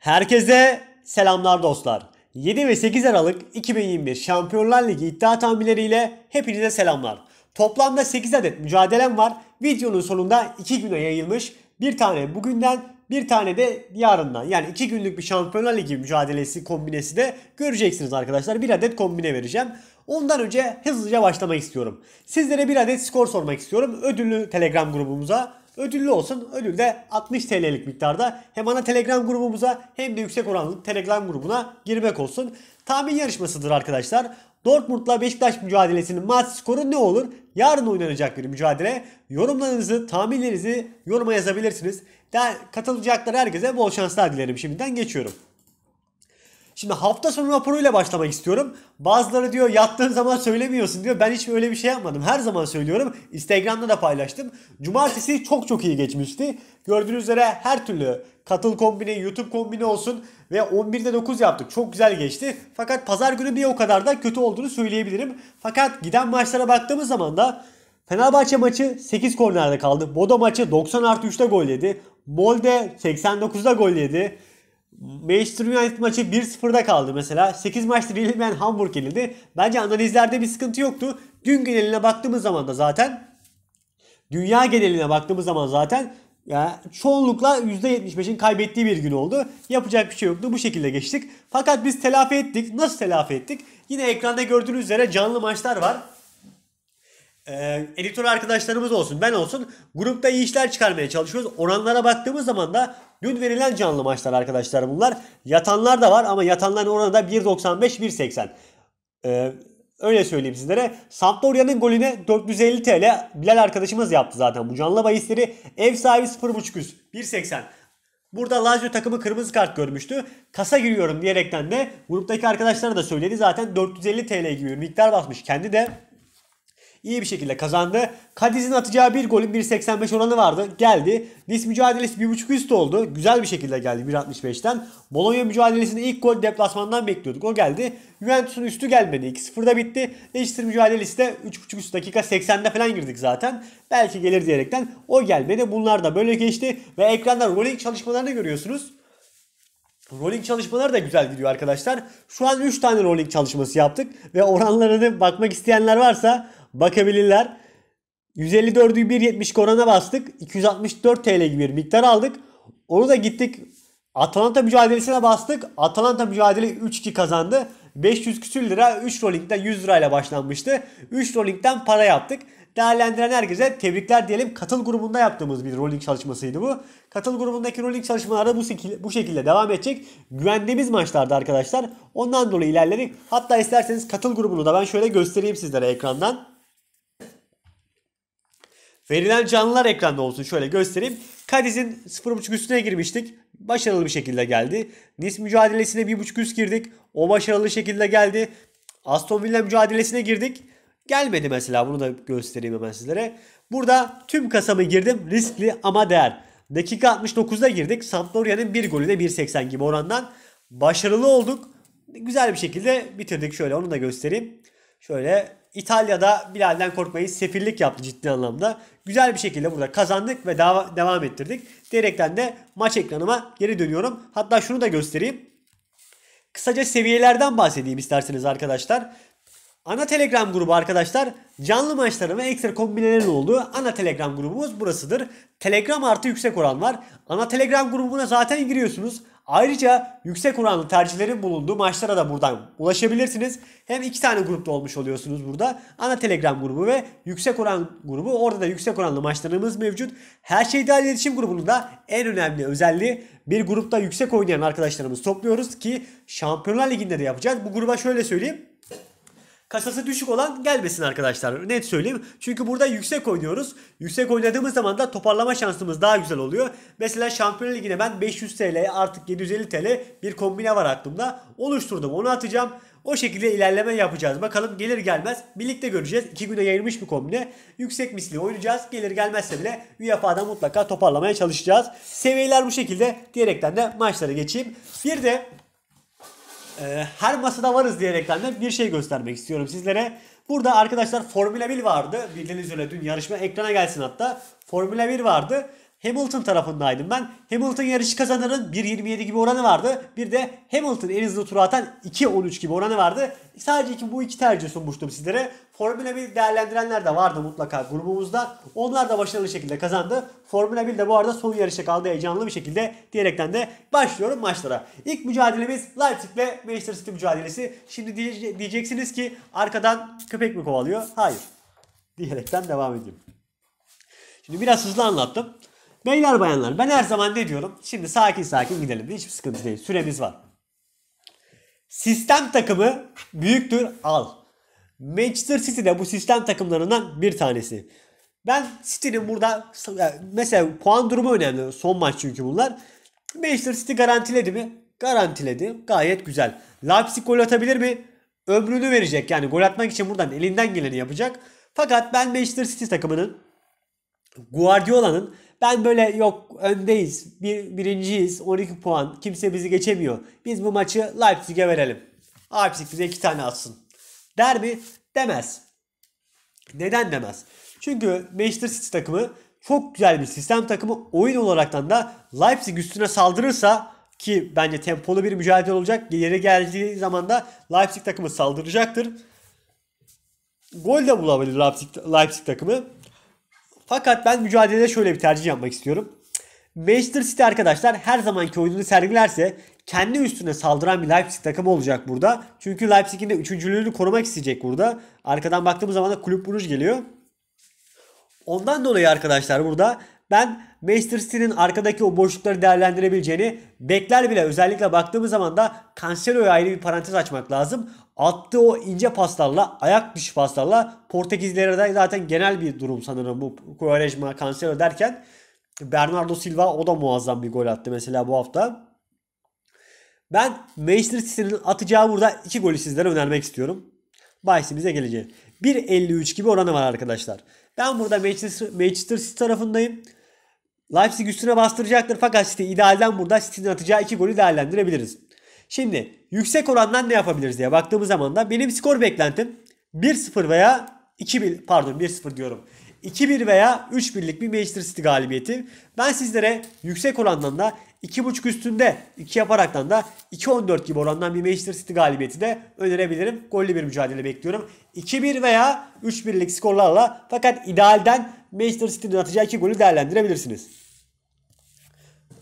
Herkese selamlar dostlar. 7 ve 8 Aralık 2021 Şampiyonlar Ligi iddia tahminleriyle hepinize selamlar. Toplamda 8 adet mücadelem var. Videonun sonunda 2 güne yayılmış. Bir tane bugünden bir tane de yarından. Yani 2 günlük bir Şampiyonlar Ligi mücadelesi kombinesi de göreceksiniz arkadaşlar. Bir adet kombine vereceğim. Ondan önce hızlıca başlamak istiyorum. Sizlere bir adet skor sormak istiyorum. Ödüllü Telegram grubumuza Ödüllü olsun. Ödül de 60 TL'lik miktarda. Hem ana Telegram grubumuza hem de yüksek oranlı Telegram grubuna girmek olsun. Tahmin yarışmasıdır arkadaşlar. Dortmund'la Beşiktaş mücadelesinin maç skoru ne olur? Yarın oynanacak bir mücadele. Yorumlarınızı, tahminlerinizi yoruma yazabilirsiniz. Daha katılacaklar herkese bol şanslar dilerim. Şimdiden geçiyorum. Şimdi hafta sonu raporuyla başlamak istiyorum. Bazıları diyor yattığın zaman söylemiyorsun diyor. Ben hiç öyle bir şey yapmadım. Her zaman söylüyorum. Instagram'da da paylaştım. Cumartesi çok çok iyi geçmişti. Gördüğünüz üzere her türlü katıl kombine, YouTube kombine olsun ve 11'de 9 yaptık. Çok güzel geçti. Fakat pazar günü bir o kadar da kötü olduğunu söyleyebilirim. Fakat giden maçlara baktığımız zaman da Fenerbahçe maçı 8 kornerde kaldı. Bodo maçı 90 artı 3'te gol yedi. Molde 89'da gol yedi. Manchester United maçı 1-0'da kaldı mesela. 8 maçta yenilmeyen Hamburg yenildi. Bence analizlerde bir sıkıntı yoktu. Gün geneline baktığımız zaman da zaten dünya geneline baktığımız zaman zaten ya çoğunlukla %75'in kaybettiği bir gün oldu. Yapacak bir şey yoktu. Bu şekilde geçtik. Fakat biz telafi ettik. Nasıl telafi ettik? Yine ekranda gördüğünüz üzere canlı maçlar var e, editör arkadaşlarımız olsun ben olsun grupta iyi işler çıkarmaya çalışıyoruz. Oranlara baktığımız zaman da dün verilen canlı maçlar arkadaşlar bunlar. Yatanlar da var ama yatanların oranı da 1.95-1.80. E, ee, öyle söyleyeyim sizlere. Sampdoria'nın golüne 450 TL Bilal arkadaşımız yaptı zaten bu canlı bahisleri. Ev sahibi 0.5 üst 1.80. Burada Lazio takımı kırmızı kart görmüştü. Kasa giriyorum diyerekten de gruptaki arkadaşlara da söyledi. Zaten 450 TL gibi miktar basmış kendi de iyi bir şekilde kazandı. Kadiz'in atacağı bir golün 1.85 oranı vardı. Geldi. Nice mücadelesi 1.5 üst oldu. Güzel bir şekilde geldi 1.65'ten. Bologna mücadelesini ilk gol deplasmandan bekliyorduk. O geldi. Juventus'un üstü gelmedi. 2-0'da bitti. Leicester mücadelesi de 3.5 üst dakika 80'de falan girdik zaten. Belki gelir diyerekten o gelmedi. Bunlar da böyle geçti. Ve ekranda rolling çalışmalarını görüyorsunuz. Rolling çalışmaları da güzel gidiyor arkadaşlar. Şu an 3 tane rolling çalışması yaptık ve oranlarını bakmak isteyenler varsa bakabilirler. 154'ü 1.70 korona bastık. 264 TL gibi bir miktar aldık. Onu da gittik Atalanta mücadelesine bastık. Atalanta mücadele 3-2 kazandı. 500 küsür lira 3 rollingden 100 lirayla başlanmıştı. 3 rollingden para yaptık. Değerlendiren herkese tebrikler diyelim. Katıl grubunda yaptığımız bir rolling çalışmasıydı bu. Katıl grubundaki rolling çalışmaları bu, şekilde, bu şekilde devam edecek. Güvendiğimiz maçlardı arkadaşlar. Ondan dolayı ilerledik. Hatta isterseniz katıl grubunu da ben şöyle göstereyim sizlere ekrandan. Verilen canlılar ekranda olsun şöyle göstereyim. Kadiz'in 0.5 üstüne girmiştik. Başarılı bir şekilde geldi. Nice mücadelesine 1.5 üst girdik. O başarılı şekilde geldi. Aston Villa mücadelesine girdik. Gelmedi mesela bunu da göstereyim hemen sizlere. Burada tüm kasamı girdim. Riskli ama değer. Dakika 69'da girdik. Sampdoria'nın bir golü 1.80 gibi orandan. Başarılı olduk. Güzel bir şekilde bitirdik. Şöyle onu da göstereyim. Şöyle İtalya'da Bilal'den korkmayı sefillik yaptı ciddi anlamda. Güzel bir şekilde burada kazandık ve dava, devam ettirdik. Diyerekten de maç ekranıma geri dönüyorum. Hatta şunu da göstereyim. Kısaca seviyelerden bahsedeyim isterseniz arkadaşlar. Ana Telegram grubu arkadaşlar canlı maçların ve ekstra kombinelerin olduğu ana Telegram grubumuz burasıdır. Telegram artı yüksek oran var. Ana Telegram grubuna zaten giriyorsunuz. Ayrıca yüksek oranlı tercihlerin bulunduğu maçlara da buradan ulaşabilirsiniz. Hem iki tane grupta olmuş oluyorsunuz burada. Ana Telegram grubu ve yüksek oran grubu. Orada da yüksek oranlı maçlarımız mevcut. Her şey dahil iletişim grubunun da en önemli özelliği bir grupta yüksek oynayan arkadaşlarımız topluyoruz ki Şampiyonlar Ligi'nde de yapacağız. Bu gruba şöyle söyleyeyim. Kasası düşük olan gelmesin arkadaşlar. Net söyleyeyim. Çünkü burada yüksek oynuyoruz. Yüksek oynadığımız zaman da toparlama şansımız daha güzel oluyor. Mesela Şampiyonlar Ligi'ne ben 500 TL artık 750 TL bir kombine var aklımda. Oluşturdum onu atacağım. O şekilde ilerleme yapacağız. Bakalım gelir gelmez birlikte göreceğiz. 2 güne yayılmış bir kombine. Yüksek misli oynayacağız. Gelir gelmezse bile UEFA'dan mutlaka toparlamaya çalışacağız. Seviyeler bu şekilde diyerekten de maçlara geçeyim. Bir de e, her masada varız diyerekten de bir şey göstermek istiyorum sizlere. Burada arkadaşlar Formula 1 vardı. Bildiğiniz üzere dün yarışma ekrana gelsin hatta. Formula 1 vardı. Hamilton tarafındaydım ben. Hamilton yarışı kazanırın 1.27 gibi oranı vardı. Bir de Hamilton en hızlı tur atan 2.13 gibi oranı vardı. Sadece iki, bu iki tercih sunmuştum sizlere. Formula 1 değerlendirenler de vardı mutlaka grubumuzda. Onlar da başarılı şekilde kazandı. Formula 1 de bu arada son yarışa kaldı heyecanlı bir şekilde diyerekten de başlıyorum maçlara. İlk mücadelemiz Leipzig ile Manchester City mücadelesi. Şimdi diyeceksiniz ki arkadan köpek mi kovalıyor? Hayır. Diyerekten devam edeyim. Şimdi biraz hızlı anlattım. Beyler bayanlar ben her zaman ne diyorum? Şimdi sakin sakin gidelim. Hiçbir sıkıntı değil. Süremiz var. Sistem takımı büyüktür al. Manchester City de bu sistem takımlarından bir tanesi. Ben City'nin burada mesela puan durumu önemli. Son maç çünkü bunlar. Manchester City garantiledi mi? Garantiledi. Gayet güzel. Leipzig gol atabilir mi? Ömrünü verecek. Yani gol atmak için buradan elinden geleni yapacak. Fakat ben Manchester City takımının Guardiola'nın ben böyle yok öndeyiz, bir, birinciyiz, 12 puan, kimse bizi geçemiyor. Biz bu maçı Leipzig'e verelim. Leipzig bize iki tane atsın. Der mi? Demez. Neden demez? Çünkü Manchester City takımı çok güzel bir sistem takımı. Oyun olaraktan da Leipzig üstüne saldırırsa ki bence tempolu bir mücadele olacak. Yeri geldiği zaman da Leipzig takımı saldıracaktır. Gol de bulabilir Leipzig, Leipzig takımı. Fakat ben mücadelede şöyle bir tercih yapmak istiyorum. Manchester City arkadaşlar her zamanki oyununu sergilerse kendi üstüne saldıran bir Leipzig takımı olacak burada. Çünkü Leipzig'in de üçüncülüğünü korumak isteyecek burada. Arkadan baktığımız zaman da kulüp buruş geliyor. Ondan dolayı arkadaşlar burada ben Manchester City'nin arkadaki o boşlukları değerlendirebileceğini bekler bile özellikle baktığımız zaman da Cancelo'ya ayrı bir parantez açmak lazım. Attığı o ince paslarla, ayak dışı paslarla Portekizlilere de zaten genel bir durum sanırım bu Quaresma, Cancelo derken Bernardo Silva o da muazzam bir gol attı mesela bu hafta. Ben Manchester City'nin atacağı burada iki golü sizlere önermek istiyorum. Bahisimize geleceğiz. 1.53 gibi oranı var arkadaşlar. Ben burada Manchester, Manchester City tarafındayım. Leipzig üstüne bastıracaktır fakat City idealden burada City'nin atacağı 2 golü değerlendirebiliriz. Şimdi yüksek orandan ne yapabiliriz diye baktığımız zaman da benim skor beklentim 1-0 veya 2-1 pardon 1-0 diyorum. 2-1 veya 3-1'lik bir Manchester City galibiyeti. Ben sizlere yüksek orandan da 2.5 üstünde 2 yaparaktan da 2.14 gibi orandan bir Manchester City galibiyeti de önerebilirim. Gollü bir mücadele bekliyorum. 2-1 veya 3-1'lik skorlarla fakat idealden Manchester City'nin atacağı 2 golü değerlendirebilirsiniz.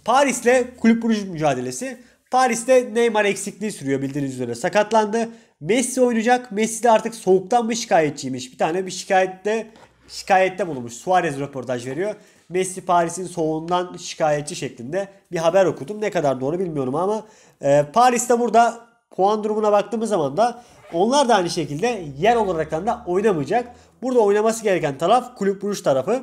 Paris'le kulüp Bruges mücadelesi. Paris'te Neymar eksikliği sürüyor bildiğiniz üzere. Sakatlandı. Messi oynayacak. Messi de artık soğuktan mı şikayetçiymiş? Bir tane bir şikayette şikayette bulunmuş. Suarez röportaj veriyor. Messi Paris'in soğuğundan şikayetçi şeklinde bir haber okudum. Ne kadar doğru bilmiyorum ama e, Paris'te burada puan durumuna baktığımız zaman da onlar da aynı şekilde yer olaraktan da oynamayacak. Burada oynaması gereken taraf Kulüp Bruges tarafı.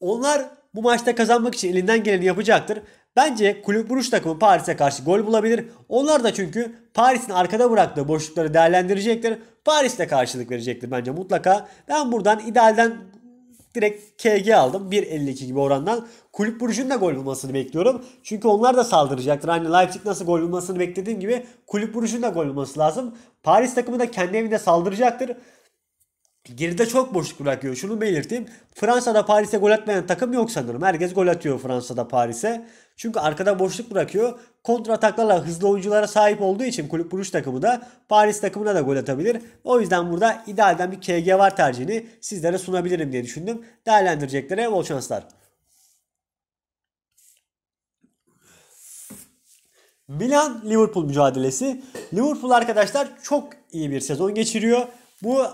Onlar bu maçta kazanmak için elinden geleni yapacaktır. Bence kulüp buruş takımı Paris'e karşı gol bulabilir. Onlar da çünkü Paris'in arkada bıraktığı boşlukları değerlendirecektir. Paris de karşılık verecektir bence mutlaka. Ben buradan idealden direkt KG aldım. 1.52 gibi orandan. Kulüp buruşun da gol bulmasını bekliyorum. Çünkü onlar da saldıracaktır. Aynı Leipzig nasıl gol bulmasını beklediğim gibi Kulüp buruşun da gol bulması lazım. Paris takımı da kendi evinde saldıracaktır geride çok boşluk bırakıyor. Şunu belirteyim. Fransa'da Paris'e gol atmayan takım yok sanırım. Herkes gol atıyor Fransa'da Paris'e. Çünkü arkada boşluk bırakıyor. Kontra ataklarla hızlı oyunculara sahip olduğu için kulüp buruş takımı da Paris takımına da gol atabilir. O yüzden burada idealden bir KG var tercihini sizlere sunabilirim diye düşündüm. Değerlendireceklere bol şanslar. Milan Liverpool mücadelesi. Liverpool arkadaşlar çok iyi bir sezon geçiriyor. Bu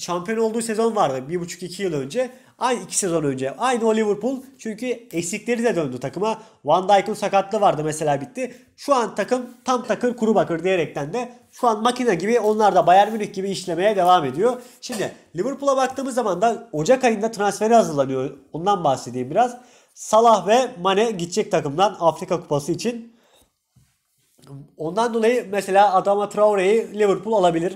şampiyon olduğu sezon vardı. bir buçuk iki yıl önce. Aynı iki sezon önce. Aynı o Liverpool. Çünkü eksikleri de döndü takıma. Van Dijk'ın sakatlığı vardı mesela bitti. Şu an takım tam takır kuru bakır diyerekten de şu an makine gibi onlar da Bayern Münih gibi işlemeye devam ediyor. Şimdi Liverpool'a baktığımız zaman da Ocak ayında transferi hazırlanıyor. Ondan bahsedeyim biraz. Salah ve Mane gidecek takımdan Afrika Kupası için. Ondan dolayı mesela Adama Traore'yi Liverpool alabilir.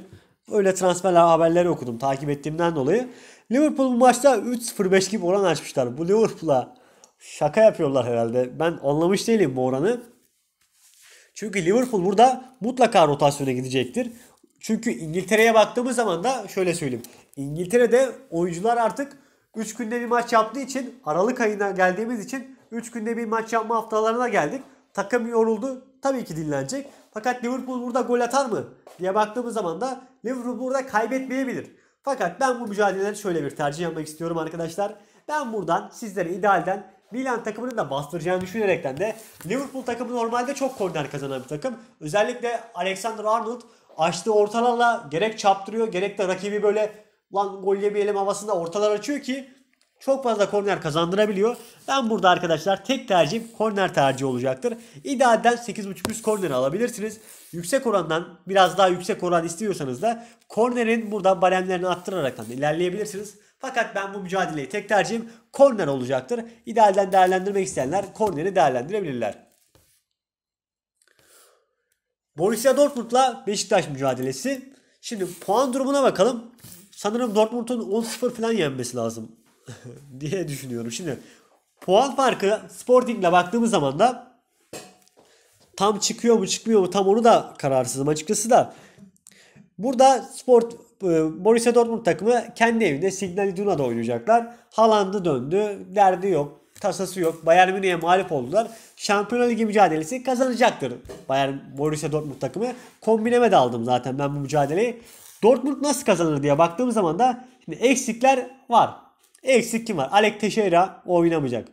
Öyle transferler haberleri okudum takip ettiğimden dolayı. Liverpool bu maçta 3-0-5 gibi oran açmışlar. Bu Liverpool'a şaka yapıyorlar herhalde. Ben anlamış değilim bu oranı. Çünkü Liverpool burada mutlaka rotasyona gidecektir. Çünkü İngiltere'ye baktığımız zaman da şöyle söyleyeyim. İngiltere'de oyuncular artık 3 günde bir maç yaptığı için Aralık ayına geldiğimiz için 3 günde bir maç yapma haftalarına geldik. Takım yoruldu. Tabii ki dinlenecek. Fakat Liverpool burada gol atar mı diye baktığımız zaman da Liverpool burada kaybetmeyebilir. Fakat ben bu mücadeleden şöyle bir tercih yapmak istiyorum arkadaşlar. Ben buradan sizlere idealden Milan takımının da bastıracağını düşünerekten de Liverpool takımı normalde çok korner kazanan bir takım. Özellikle Alexander Arnold açtığı ortalarla gerek çaptırıyor gerek de rakibi böyle lan gol yemeyelim havasında ortalar açıyor ki çok fazla korner kazandırabiliyor. Ben burada arkadaşlar tek tercihim korner tercihi olacaktır. İdealden 8.5 üst korneri alabilirsiniz. Yüksek orandan biraz daha yüksek oran istiyorsanız da kornerin burada baremlerini arttırarak ilerleyebilirsiniz. Fakat ben bu mücadeleyi tek tercihim korner olacaktır. İdealden değerlendirmek isteyenler korneri değerlendirebilirler. Borussia Dortmund'la Beşiktaş mücadelesi. Şimdi puan durumuna bakalım. Sanırım Dortmund'un 10-0 falan yenmesi lazım diye düşünüyorum. Şimdi puan farkı Sporting'le baktığımız zaman da tam çıkıyor mu çıkmıyor mu tam onu da kararsızım açıkçası da. Burada Sport e, Borussia Dortmund takımı kendi evinde Signal Iduna'da oynayacaklar. Haaland'ı döndü. Derdi yok. Tasası yok. Bayern Münih'e mağlup oldular. Şampiyonlar Ligi mücadelesi kazanacaktır. Bayern Borussia Dortmund takımı. Kombineme de aldım zaten ben bu mücadeleyi. Dortmund nasıl kazanır diye baktığım zaman da şimdi eksikler var. Eksik kim var? Alek Teixeira oynamayacak.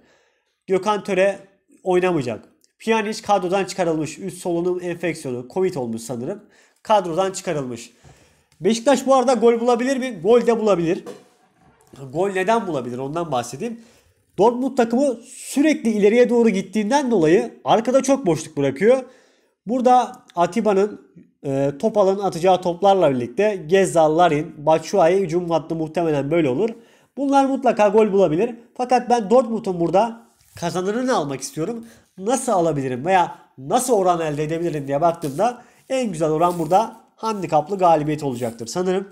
Gökhan Töre oynamayacak. Pjanic kadrodan çıkarılmış. Üst solunum enfeksiyonu. Covid olmuş sanırım. Kadrodan çıkarılmış. Beşiktaş bu arada gol bulabilir mi? Gol de bulabilir. Gol neden bulabilir ondan bahsedeyim. Dortmund takımı sürekli ileriye doğru gittiğinden dolayı arkada çok boşluk bırakıyor. Burada Atiba'nın e, Topal'ın atacağı toplarla birlikte Gezal, Larin, Batshuayi hücum hattı muhtemelen böyle olur. Bunlar mutlaka gol bulabilir. Fakat ben Dortmund'un burada kazanırını almak istiyorum. Nasıl alabilirim veya nasıl oran elde edebilirim diye baktığımda en güzel oran burada handikaplı galibiyet olacaktır. Sanırım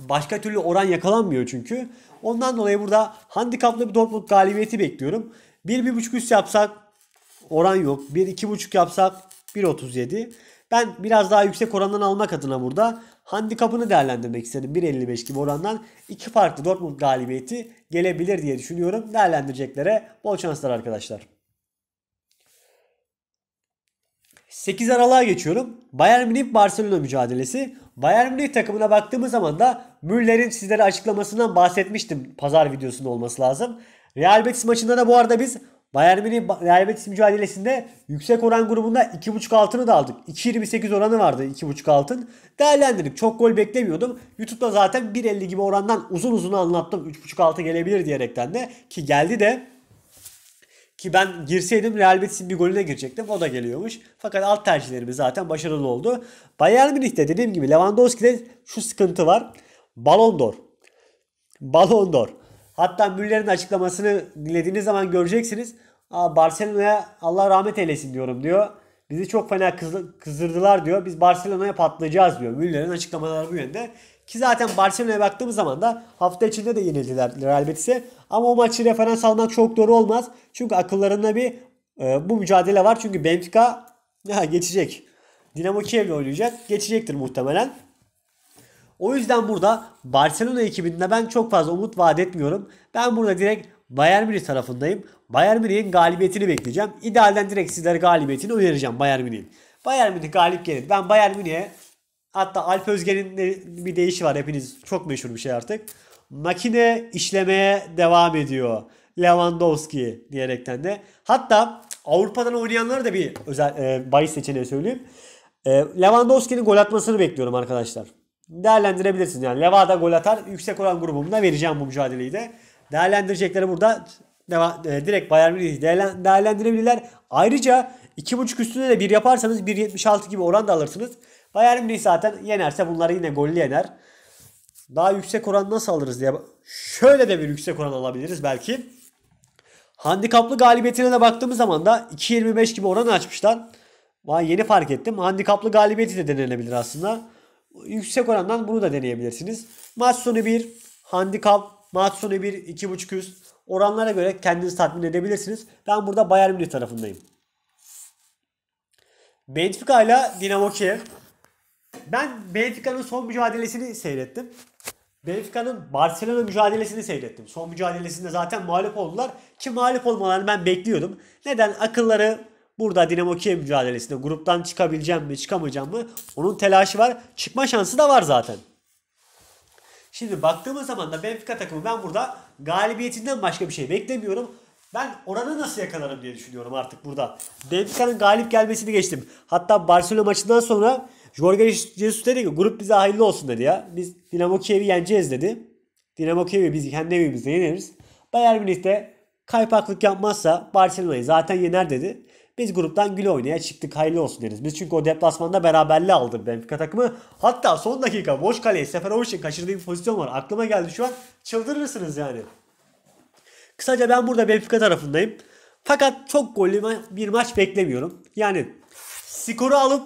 başka türlü oran yakalanmıyor çünkü. Ondan dolayı burada handikaplı bir Dortmund galibiyeti bekliyorum. 1-1.5 üst yapsak oran yok. 1-2.5 yapsak 1.37. Ben biraz daha yüksek orandan almak adına burada handikapını değerlendirmek istedim. 1.55 gibi orandan iki farklı Dortmund galibiyeti gelebilir diye düşünüyorum. Değerlendireceklere bol şanslar arkadaşlar. 8 Aralık'a geçiyorum. Bayern Münih Barcelona mücadelesi. Bayern Münih takımına baktığımız zaman da Müller'in sizlere açıklamasından bahsetmiştim. Pazar videosunda olması lazım. Real Betis maçında da bu arada biz Bayern Münih Real Betis mücadelesinde yüksek oran grubunda 2.5 altını da aldık. 2.28 oranı vardı 2.5 altın. Değerlendirdik. Çok gol beklemiyordum. YouTube'da zaten 1.50 gibi orandan uzun uzun anlattım. 3.5 altı gelebilir diyerekten de ki geldi de ki ben girseydim Real Betis'in bir golüne girecektim. O da geliyormuş. Fakat alt tercihlerimiz zaten başarılı oldu. Bayern Münih'te dediğim gibi Lewandowski'de şu sıkıntı var. Balon d'Or. Balon d'Or. Hatta Müller'in açıklamasını dinlediğiniz zaman göreceksiniz. Barcelona'ya Allah rahmet eylesin diyorum diyor. Bizi çok fena kızdırdılar diyor. Biz Barcelona'ya patlayacağız diyor. Müller'in açıklamaları bu yönde. Ki zaten Barcelona'ya baktığımız zaman da hafta içinde de yenildiler Real Betis'e. Ama o maçı referans almak çok doğru olmaz. Çünkü akıllarında bir e, bu mücadele var. Çünkü Benfica ya, geçecek. Dinamo Kiev'le oynayacak. Geçecektir muhtemelen. O yüzden burada Barcelona ekibinde ben çok fazla umut vaat etmiyorum. Ben burada direkt Bayern Münih tarafındayım. Bayern Münih'in galibiyetini bekleyeceğim. İdealden direkt sizlere galibiyetini önereceğim Bayern Münih'in. Bayern Münih galip gelir. Ben Bayern Münih'e hatta Alp Özgen'in bir deyişi var hepiniz çok meşhur bir şey artık. Makine işlemeye devam ediyor. Lewandowski diyerekten de. Hatta Avrupa'dan oynayanlara da bir özel e, bahis seçeneği söyleyeyim. E, Lewandowski'nin gol atmasını bekliyorum arkadaşlar değerlendirebilirsiniz. Yani Levada gol atar. Yüksek oran grubumda vereceğim bu mücadeleyi de. Değerlendirecekleri burada deva, e, direkt Bayern Münih değerlendirebilirler. Ayrıca 2.5 üstünde de bir yaparsanız 1.76 gibi oran da alırsınız. Bayern Münih zaten yenerse bunları yine gollü yener. Daha yüksek oran nasıl alırız diye. Şöyle de bir yüksek oran alabiliriz belki. Handikaplı galibiyetine de baktığımız zaman da 2.25 gibi oran açmışlar. Ben yeni fark ettim. Handikaplı galibiyeti de denenebilir aslında. Yüksek orandan bunu da deneyebilirsiniz. Maç sonu 1 handikap, maç sonu 1 2.5 üst. Oranlara göre kendinizi tatmin edebilirsiniz. Ben burada Bayern Münih tarafındayım. Benfica ile Dinamo Kiev. Ben Benfica'nın son mücadelesini seyrettim. Benfica'nın Barcelona mücadelesini seyrettim. Son mücadelesinde zaten mağlup oldular. Ki mağlup olmalarını ben bekliyordum. Neden? Akılları Burada Dinamo Kiev mücadelesinde gruptan çıkabileceğim mi çıkamayacağım mı onun telaşı var. Çıkma şansı da var zaten. Şimdi baktığımız zaman da Benfica takımı ben burada galibiyetinden başka bir şey beklemiyorum. Ben oranı nasıl yakalarım diye düşünüyorum artık burada. Benfica'nın galip gelmesini geçtim. Hatta Barcelona maçından sonra Jorge Jesus dedi ki grup bize hayırlı olsun dedi ya. Biz Dinamo Kiev'i yeneceğiz dedi. Dinamo Kiev'i biz kendi evimizde yeneriz. Bayern Münih de kaypaklık yapmazsa Barcelona'yı zaten yener dedi. Biz gruptan güle oynaya çıktık hayırlı olsun deriz. Biz çünkü o deplasmanda beraberliği aldı Benfica takımı. Hatta son dakika boş kaleye Seferovic'in kaçırdığı bir pozisyon var. Aklıma geldi şu an çıldırırsınız yani. Kısaca ben burada Benfica tarafındayım. Fakat çok gollü bir maç beklemiyorum. Yani skoru alıp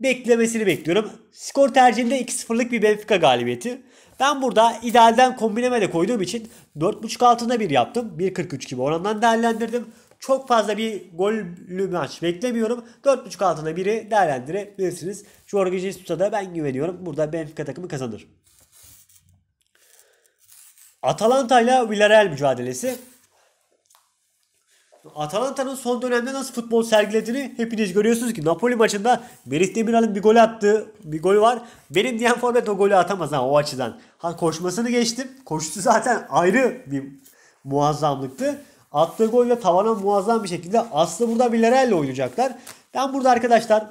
beklemesini bekliyorum. Skor tercihinde 2-0'lık bir Benfica galibiyeti. Ben burada idealden kombineme de koyduğum için 4.5 altında bir yaptım. 1.43 gibi orandan değerlendirdim. Çok fazla bir gollü maç beklemiyorum. 4.5 altına biri değerlendirebilirsiniz. Jorge Jesus'a da ben güveniyorum. Burada Benfica takımı kazanır. Atalanta ile Villarreal mücadelesi. Atalanta'nın son dönemde nasıl futbol sergilediğini hepiniz görüyorsunuz ki Napoli maçında Merih Demiral'ın bir gol attığı bir gol var. Benim diyen forvet o golü atamaz ha o açıdan. Ha koşmasını geçtim. Koşusu zaten ayrı bir muazzamlıktı. Attığı golle tavana muazzam bir şekilde. Aslı burada Villarreal'le oynayacaklar. Ben burada arkadaşlar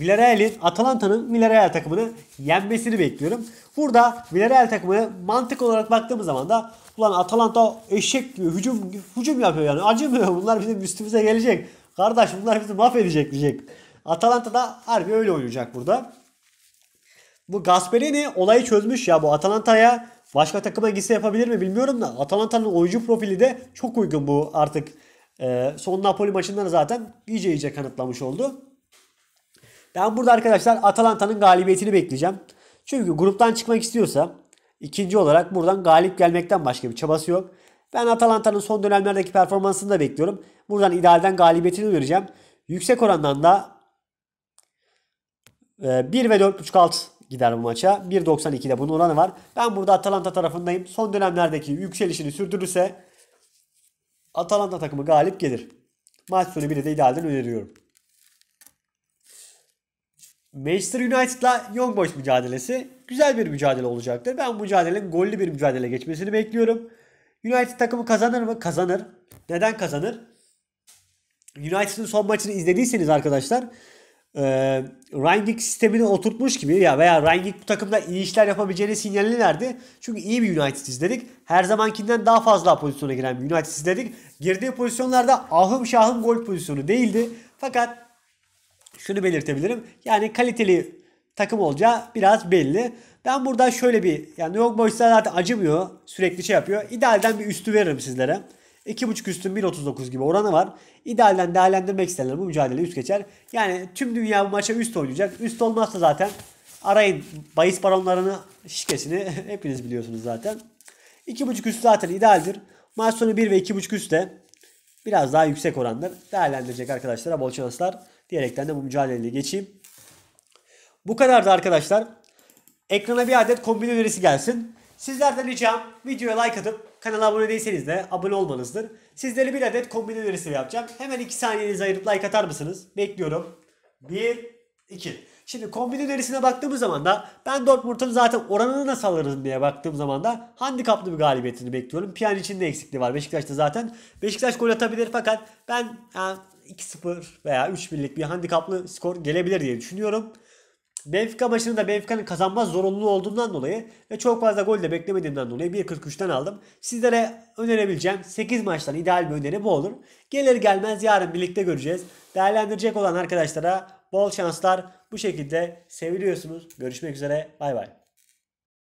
Villarreal'in Atalanta'nın Villarreal takımını yenmesini bekliyorum. Burada Villarreal takımını mantık olarak baktığımız zaman da ulan Atalanta eşek gibi hücum, hücum yapıyor yani acımıyor bunlar bizim üstümüze gelecek. Kardeş bunlar bizi mahvedecek diyecek. Atalanta da harbi öyle oynayacak burada. Bu Gasperini olayı çözmüş ya bu Atalanta'ya Başka takıma gitse yapabilir mi bilmiyorum da Atalanta'nın oyuncu profili de çok uygun bu artık. E, son Napoli maçından zaten iyice iyice kanıtlamış oldu. Ben burada arkadaşlar Atalanta'nın galibiyetini bekleyeceğim. Çünkü gruptan çıkmak istiyorsa ikinci olarak buradan galip gelmekten başka bir çabası yok. Ben Atalanta'nın son dönemlerdeki performansını da bekliyorum. Buradan idealden galibiyetini vereceğim. Yüksek orandan da 1 e, ve 4.5 alt gider bu maça. 1.92'de bunun oranı var. Ben burada Atalanta tarafındayım. Son dönemlerdeki yükselişini sürdürürse Atalanta takımı galip gelir. Maç sonu 1'i de idealden öneriyorum. Manchester United'la Young Boys mücadelesi güzel bir mücadele olacaktır. Ben bu mücadelenin gollü bir mücadele geçmesini bekliyorum. United takımı kazanır mı? Kazanır. Neden kazanır? United'ın son maçını izlediyseniz arkadaşlar e, Rangnick sistemini oturtmuş gibi ya veya Rangnick bu takımda iyi işler yapabileceğini sinyalini verdi. Çünkü iyi bir United izledik. Her zamankinden daha fazla pozisyona giren bir United izledik. Girdiği pozisyonlarda ahım şahım gol pozisyonu değildi. Fakat şunu belirtebilirim. Yani kaliteli takım olacağı biraz belli. Ben burada şöyle bir yani New York Boys'a zaten acımıyor. Sürekli şey yapıyor. İdealden bir üstü veririm sizlere. 2.5 üstün 1.39 gibi oranı var. İdealden değerlendirmek isteyenler bu mücadele üst geçer. Yani tüm dünya bu maça üst oynayacak. Üst olmazsa zaten arayın bahis baronlarını şişkesini hepiniz biliyorsunuz zaten. 2.5 üst zaten idealdir. Maç sonu 1 ve 2.5 üst de biraz daha yüksek oranlar değerlendirecek arkadaşlara bol şanslar diyerekten de bu mücadeleyi geçeyim. Bu kadardı arkadaşlar. Ekrana bir adet kombine verisi gelsin. Sizlerden ricam videoya like atıp Kanala abone değilseniz de abone olmanızdır. Sizlere bir adet kombine önerisi yapacağım. Hemen 2 saniyenizi ayırıp like atar mısınız? Bekliyorum. 1, 2. Şimdi kombine önerisine baktığımız zaman da ben Dortmund'un zaten oranını nasıl alırız diye baktığım zaman da handikaplı bir galibiyetini bekliyorum. Piyan içinde eksikliği var Beşiktaş'ta zaten. Beşiktaş gol atabilir fakat ben yani 2-0 veya 3-1'lik bir handikaplı skor gelebilir diye düşünüyorum. Benfica maçını da Benfica'nın kazanma zorunluluğu olduğundan dolayı ve çok fazla gol de beklemediğimden dolayı 1.43'ten aldım. Sizlere önerebileceğim 8 maçtan ideal bir öneri bu olur. Gelir gelmez yarın birlikte göreceğiz. Değerlendirecek olan arkadaşlara bol şanslar. Bu şekilde seviliyorsunuz. Görüşmek üzere. Bay bay.